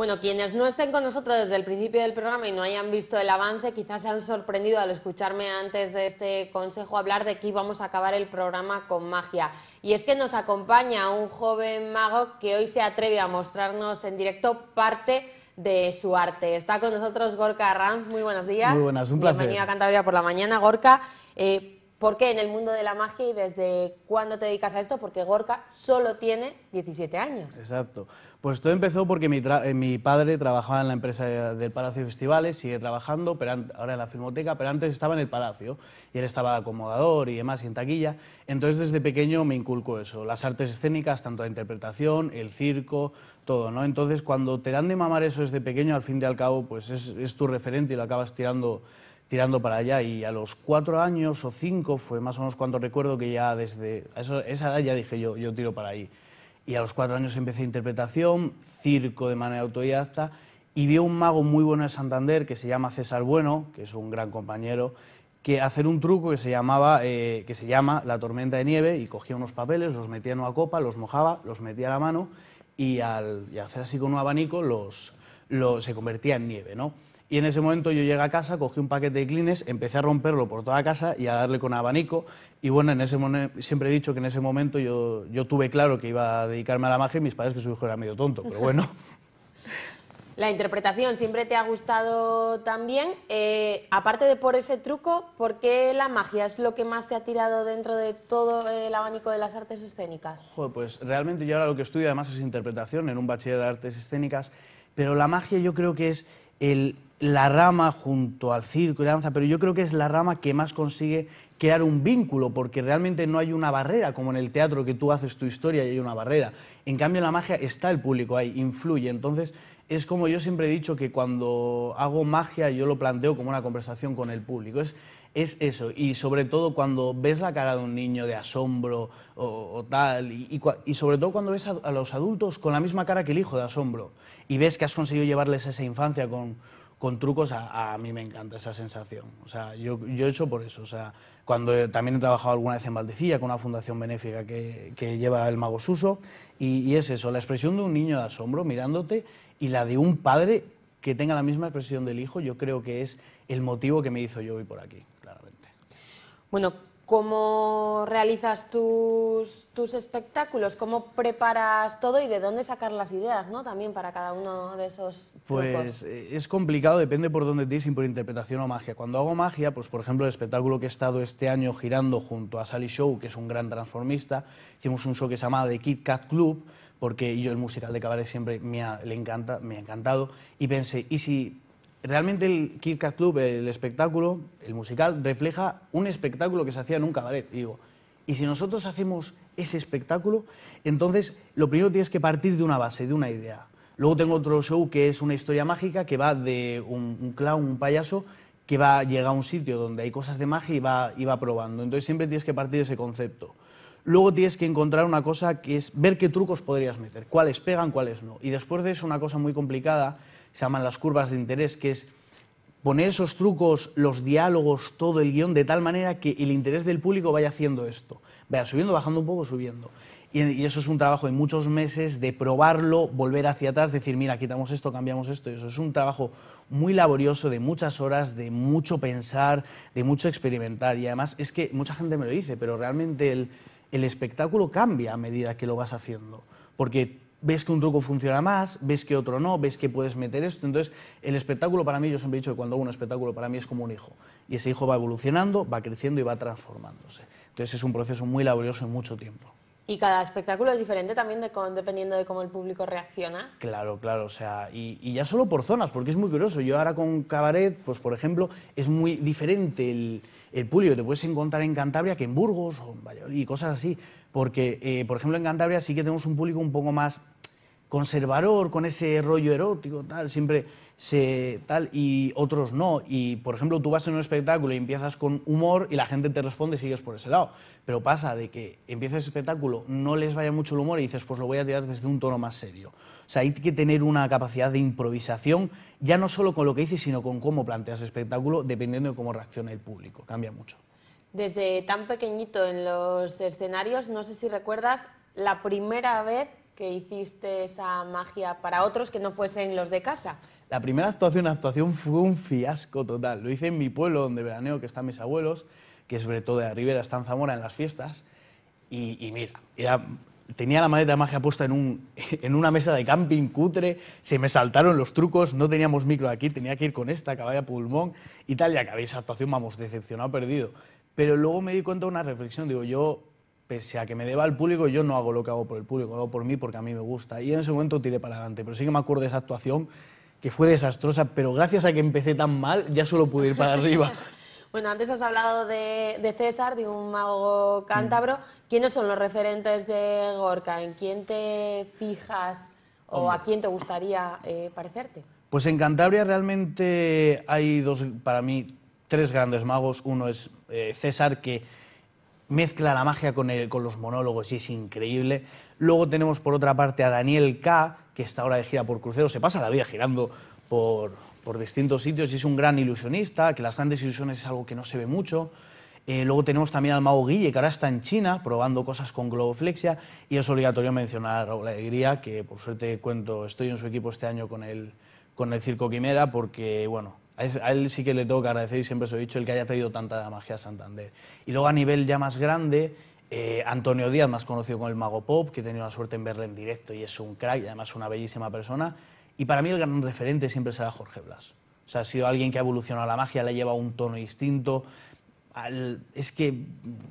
Bueno, quienes no estén con nosotros desde el principio del programa y no hayan visto el avance, quizás se han sorprendido al escucharme antes de este consejo hablar de que íbamos a acabar el programa con magia. Y es que nos acompaña un joven mago que hoy se atreve a mostrarnos en directo parte de su arte. Está con nosotros Gorka Arranz, muy buenos días. Muy buenas, un placer. Bienvenido a Cantabria por la mañana, Gorka. Eh, ¿Por qué en el mundo de la magia y desde cuándo te dedicas a esto? Porque Gorka solo tiene 17 años. Exacto. Pues todo empezó porque mi, eh, padre trabajaba en la empresa del Palacio de Festivales, sigue trabajando, pero ahora en la filmoteca, pero antes estaba en el Palacio y él estaba acomodador y demás y en taquilla. Entonces desde pequeño me inculcó eso, las artes escénicas, tanto la interpretación, el circo, todo, ¿no? Entonces cuando te dan de mamar eso desde pequeño, al fin y al cabo, pues es tu referente y lo acabas tirando tirando para allá y a los cuatro años o cinco fue más o menos cuando recuerdo que ya desde esa edad ya dije yo, yo tiro para ahí. Y a los cuatro años empecé interpretación, circo de manera autodidacta y vi a un mago muy bueno en Santander que se llama César Bueno, que es un gran compañero, que hacer un truco que se, llamaba, eh, que se llama la tormenta de nieve y cogía unos papeles, los metía en una copa, los mojaba, los metía a la mano y al hacer así con un abanico los, los, se convertía en nieve, ¿no? Y en ese momento yo llegué a casa, cogí un paquete de clines, empecé a romperlo por toda casa y a darle con abanico. Y bueno, en ese siempre he dicho que en ese momento yo, yo tuve claro que iba a dedicarme a la magia y mis padres que su hijo era medio tonto, pero bueno. La interpretación siempre te ha gustado también. Eh, aparte de por ese truco, ¿por qué la magia es lo que más te ha tirado dentro de todo el abanico de las artes escénicas? pues realmente yo ahora lo que estudio además es interpretación en un bachiller de artes escénicas, pero la magia yo creo que es el la rama junto al circo y la danza, pero yo creo que es la rama que más consigue crear un vínculo, porque realmente no hay una barrera, como en el teatro que tú haces tu historia y hay una barrera. En cambio, la magia está el público ahí, influye. Entonces, es como yo siempre he dicho que cuando hago magia yo lo planteo como una conversación con el público. Es, eso, y sobre todo cuando ves la cara de un niño de asombro o, tal, y, sobre todo cuando ves a los adultos con la misma cara que el hijo de asombro, y ves que has conseguido llevarles esa infancia con, con trucos, a, mí me encanta esa sensación. O sea, yo, he hecho por eso. O sea, cuando también he trabajado alguna vez en Valdecilla con una fundación benéfica que, lleva el Mago Suso, y, es eso, la expresión de un niño de asombro mirándote y la de un padre que tenga la misma expresión del hijo, yo creo que es el motivo que me hizo yo hoy por aquí, claramente. Bueno, ¿Cómo realizas tus, tus espectáculos? ¿Cómo preparas todo y de dónde sacar las ideas ¿no? también para cada uno de esos Pues eh, es complicado, depende por dónde te dicen, por interpretación o magia. Cuando hago magia, pues por ejemplo el espectáculo que he estado este año girando junto a Sally Show, que es un gran transformista, hicimos un show que se llama The Kit Kat Club, porque yo el musical de cabaret siempre me le encanta, me ha encantado, y pensé, ¿y si realmente el Kid Club, el espectáculo, el musical, refleja un espectáculo que se hacía en un cabaret. Y digo, y si nosotros hacemos ese espectáculo, entonces lo primero tienes que partir de una base, de una idea. Luego tengo otro show que es una historia mágica que va de un, clown, un payaso, que va a llegar a un sitio donde hay cosas de magia y va, y va probando. Entonces siempre tienes que partir de ese concepto. Luego tienes que encontrar una cosa que es ver qué trucos podrías meter, cuáles pegan, cuáles no. Y después de eso, una cosa muy complicada se llaman las curvas de interés, que es poner esos trucos, los diálogos, todo el guión, de tal manera que el interés del público vaya haciendo esto, vaya subiendo, bajando un poco, subiendo. Y, eso es un trabajo de muchos meses, de probarlo, volver hacia atrás, decir, mira, quitamos esto, cambiamos esto, y eso es un trabajo muy laborioso, de muchas horas, de mucho pensar, de mucho experimentar. Y además es que mucha gente me lo dice, pero realmente el, el espectáculo cambia a medida que lo vas haciendo, porque ves que un truco funciona más, ves que otro no, ves que puedes meter esto. Entonces, el espectáculo para mí, yo siempre he dicho que cuando hago un espectáculo para mí es como un hijo. Y ese hijo va evolucionando, va creciendo y va transformándose. Entonces, es un proceso muy laborioso en mucho tiempo. Y cada espectáculo es diferente también dependiendo de cómo el público reacciona. Claro, claro, o sea, y, y, ya solo por zonas, porque es muy curioso. Yo ahora con cabaret, pues por ejemplo, es muy diferente el, el público te puedes encontrar en Cantabria que en Burgos o en Valladolid y cosas así. Porque, eh, por ejemplo, en Cantabria sí que tenemos un público un poco más conservador, con ese rollo erótico, tal, siempre se tal, y otros no. Y, por ejemplo, tú vas en un espectáculo y empiezas con humor y la gente te responde y sigues por ese lado. Pero pasa de que empiezas el espectáculo, no les vaya mucho el humor y dices, pues lo voy a tirar desde un tono más serio sea, hay que tener una capacidad de improvisación, ya no solo con lo que dices, sino con cómo planteas el espectáculo, dependiendo de cómo reacciona el público. Cambia mucho. Desde tan pequeñito en los escenarios, no sé si recuerdas la primera vez que hiciste esa magia para otros que no fuesen los de casa. La primera actuación, actuación fue un fiasco total. Lo hice en mi pueblo donde veraneo, que están mis abuelos, que sobre todo de la Ribera están Zamora en las fiestas. Y, y mira, era tenía la maleta de magia puesta en, un, en una mesa de camping cutre, se me saltaron los trucos, no teníamos micro aquí, tenía que ir con esta, caballa pulmón y tal, y acabé esa actuación, vamos, decepcionado, perdido. Pero luego me di cuenta de una reflexión, digo, yo, pese a que me deba al público, yo no hago lo que hago por el público, lo hago por mí porque a mí me gusta. Y en ese momento tiré para adelante, pero sí que me acuerdo de esa actuación que fue desastrosa, pero gracias a que empecé tan mal, ya solo pude ir para arriba. Bueno, antes has hablado de, César, de un mago cántabro. Mm. ¿Quiénes son los referentes de Gorka? ¿En quién te fijas o a quién te gustaría eh, parecerte? Pues en Cantabria realmente hay dos, para mí, tres grandes magos. Uno es eh, César, que mezcla la magia con, los monólogos y es increíble. Luego tenemos por otra parte a Daniel K, que está ahora de gira por crucero. se pasa la vida girando por, distintos sitios y es un gran ilusionista, que las grandes ilusiones es algo que no se ve mucho. Eh, luego tenemos también al mago Guille, que ahora está en China probando cosas con globoflexia y es obligatorio mencionar a Alegría, que por suerte cuento, estoy en su equipo este año con el, con el Circo Quimera, porque bueno, a él sí que le tengo que agradecer y siempre os he dicho el que haya traído tanta magia a Santander. Y luego a nivel ya más grande, eh, Antonio Díaz, más conocido como el Mago Pop, que he tenido la suerte en verle en directo y es un crack y además una bellísima persona. Y para mí el gran referente siempre será Jorge Blas. O sea, ha sido alguien que ha evolucionado la magia, le lleva un tono distinto. es que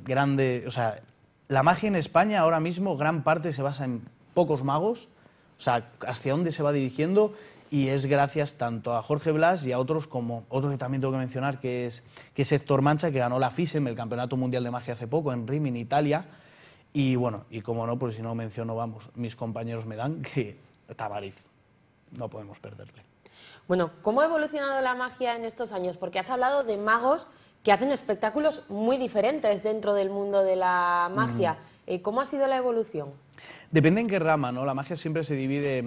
grande, o sea, la magia en España ahora mismo gran parte se basa en pocos magos, o sea, hacia dónde se va dirigiendo y es gracias tanto a Jorge Blas y a otros como otro que también tengo que mencionar que es que es Héctor Mancha que ganó la FISEM, el Campeonato Mundial de Magia hace poco en Rimini, Italia. Y bueno, y como no, pues si no menciono, vamos, mis compañeros me dan que Tabariz no podemos perderle. Bueno, ¿cómo ha evolucionado la magia en estos años? Porque has hablado de magos que hacen espectáculos muy diferentes dentro del mundo de la magia. Mm. Eh, ¿Cómo ha sido la evolución? Depende en qué rama, ¿no? La magia siempre se divide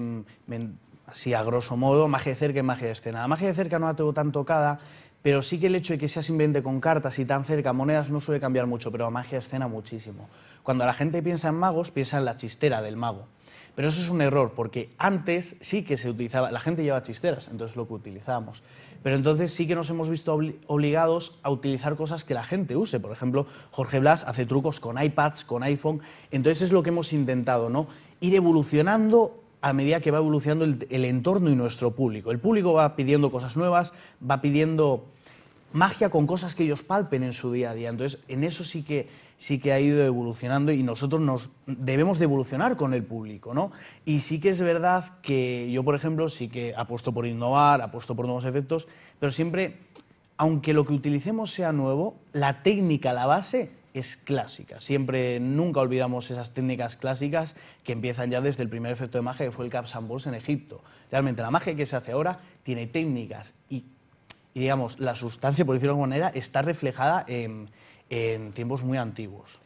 así a grosso modo, magia de cerca y magia de escena. La magia de cerca no ha tengo tan tocada, pero sí que el hecho de que sea simplemente con cartas y tan cerca monedas no suele cambiar mucho, pero la magia de escena muchísimo. Cuando la gente piensa en magos, piensa en la chistera del mago. Pero eso es un error, porque antes sí que se utilizaba, la gente llevaba chisteras, entonces lo que utilizamos. Pero entonces sí que nos hemos visto obligados a utilizar cosas que la gente use. Por ejemplo, Jorge Blas hace trucos con iPads, con iPhone. Entonces es lo que hemos intentado, ¿no? Ir evolucionando a medida que va evolucionando el, el entorno y nuestro público. El público va pidiendo cosas nuevas, va pidiendo magia con cosas que ellos palpen en su día a día. Entonces, en eso sí que sí que ha ido evolucionando y nosotros nos debemos de evolucionar con el público, ¿no? Y sí que es verdad que yo, por ejemplo, sí que apuesto por innovar, apuesto por nuevos efectos, pero siempre, aunque lo que utilicemos sea nuevo, la técnica, la base es clásica. Siempre, nunca olvidamos esas técnicas clásicas que empiezan ya desde el primer efecto de magia que fue el Capsambos en Egipto. Realmente la magia que se hace ahora tiene técnicas y, y digamos, la sustancia, por decirlo de alguna manera, está reflejada en en tiempos muy antiguos.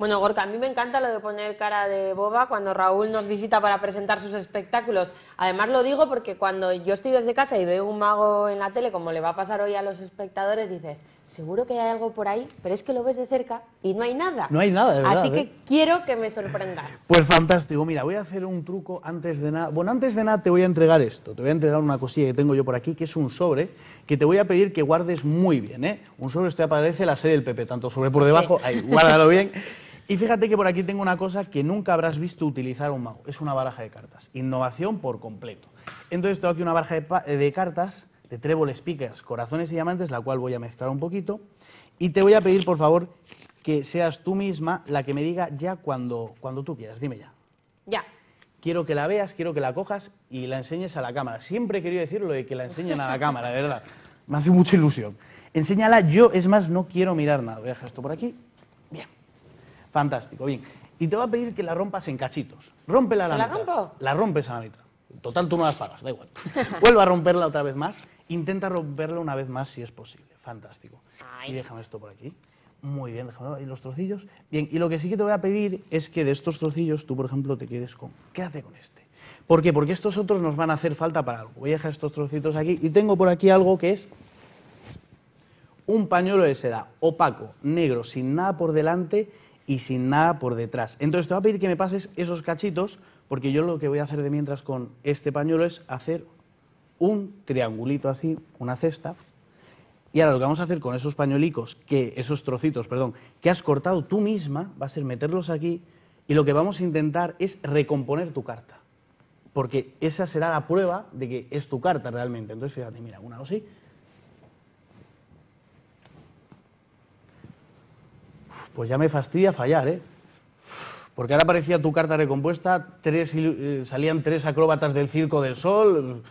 Bueno, Gorka, a mí me encanta lo de poner cara de boba cuando Raúl nos visita para presentar sus espectáculos. Además lo digo porque cuando yo estoy desde casa y veo un mago en la tele, como le va a pasar hoy a los espectadores, dices, seguro que hay algo por ahí, pero es que lo ves de cerca y no hay nada. No hay nada, de verdad. Así que ¿eh? quiero que me sorprendas. Pues fantástico. Mira, voy a hacer un truco antes de nada. Bueno, antes de nada te voy a entregar esto. Te voy a entregar una cosilla que tengo yo por aquí, que es un sobre, que te voy a pedir que guardes muy bien. ¿eh? Un sobre, esto aparece la sede del PP, tanto sobre por debajo, guárdalo bien. Y fíjate que por aquí tengo una cosa que nunca habrás visto utilizar un mago. Es una baraja de cartas. Innovación por completo. Entonces tengo aquí una baraja de, cartas de tréboles, picas, corazones y diamantes, la cual voy a mezclar un poquito. Y te voy a pedir, por favor, que seas tú misma la que me diga ya cuando, cuando tú quieras. Dime ya. Ya. Quiero que la veas, quiero que la cojas y la enseñes a la cámara. Siempre he querido decirlo de que la enseñen a la cámara, de verdad. Me hace mucha ilusión. Enséñala yo, es más, no quiero mirar nada. Voy a dejar esto por aquí. Fantástico, bien. Y te voy a pedir que la rompas en cachitos. Rómpela a la, ¿La mitad. La rompes a la mitad. Total, tú no las pagas, da igual. ...vuelva a romperla otra vez más. Intenta romperla una vez más si es posible. Fantástico. Y déjame esto por aquí. Muy bien, déjame los trocillos. Bien, y lo que sí que te voy a pedir es que de estos trocillos tú, por ejemplo, te quedes con... ...qué hace con este. ¿Por qué? Porque estos otros nos van a hacer falta para algo. Voy a dejar estos trocitos aquí y tengo por aquí algo que es un pañuelo de seda opaco, negro, sin nada por delante y sin nada por detrás. Entonces te voy a pedir que me pases esos cachitos, porque yo lo que voy a hacer de mientras con este pañuelo es hacer un triangulito así, una cesta. Y ahora lo que vamos a hacer con esos pañuelicos, que, esos trocitos, perdón, que has cortado tú misma, va a ser meterlos aquí y lo que vamos a intentar es recomponer tu carta. Porque esa será la prueba de que es tu carta realmente. Entonces, fíjate, mira, una o sí? pues ya me fastidia fallar, ¿eh? Porque ahora parecía tu carta recompuesta, tres, eh, salían tres acróbatas del Circo del Sol.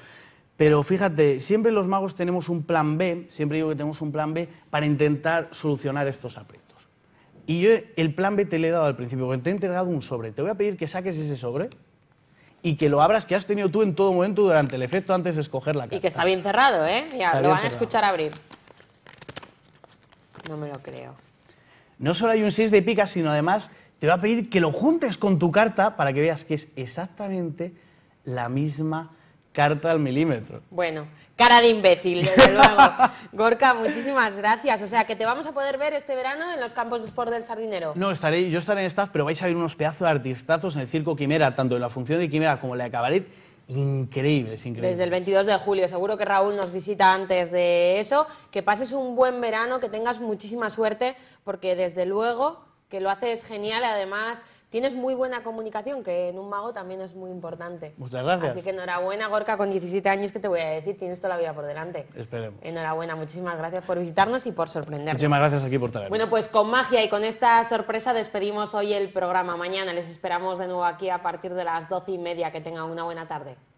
Pero fíjate, siempre los magos tenemos un plan B, siempre digo que tenemos un plan B para intentar solucionar estos aprietos. Y yo el plan B te le he dado al principio, porque te he entregado un sobre. Te voy a pedir que saques ese sobre y que lo abras que has tenido tú en todo momento durante el efecto antes de escoger la carta. Y que está bien cerrado, ¿eh? Ya, lo van a escuchar abrir. No me lo creo no solo hay un 6 de picas, sino además te va a pedir que lo juntes con tu carta para que veas que es exactamente la misma carta al milímetro. Bueno, cara de imbécil, desde luego. Gorka, muchísimas gracias. O sea, que te vamos a poder ver este verano en los campos de sport del Sardinero. No, estaré, yo estaré en staff, pero vais a ver unos pedazos de artistazos en el Circo Quimera, tanto en la función de Quimera como en la de Cabaret Increíble, increíble. Desde el 22 de julio, seguro que Raúl nos visita antes de eso. Que pases un buen verano, que tengas muchísima suerte, porque desde luego que lo haces genial. Además, Tienes muy buena comunicación, que en un mago también es muy importante. Muchas gracias. Así que enhorabuena, Gorka, con 17 años, que te voy a decir, tienes toda la vida por delante. Esperemos. Enhorabuena, muchísimas gracias por visitarnos y por sorprendernos. Muchísimas gracias aquí por estar. Bueno, pues con magia y con esta sorpresa despedimos hoy el programa. Mañana les esperamos de nuevo aquí a partir de las 12 y media. Que tengan una buena tarde.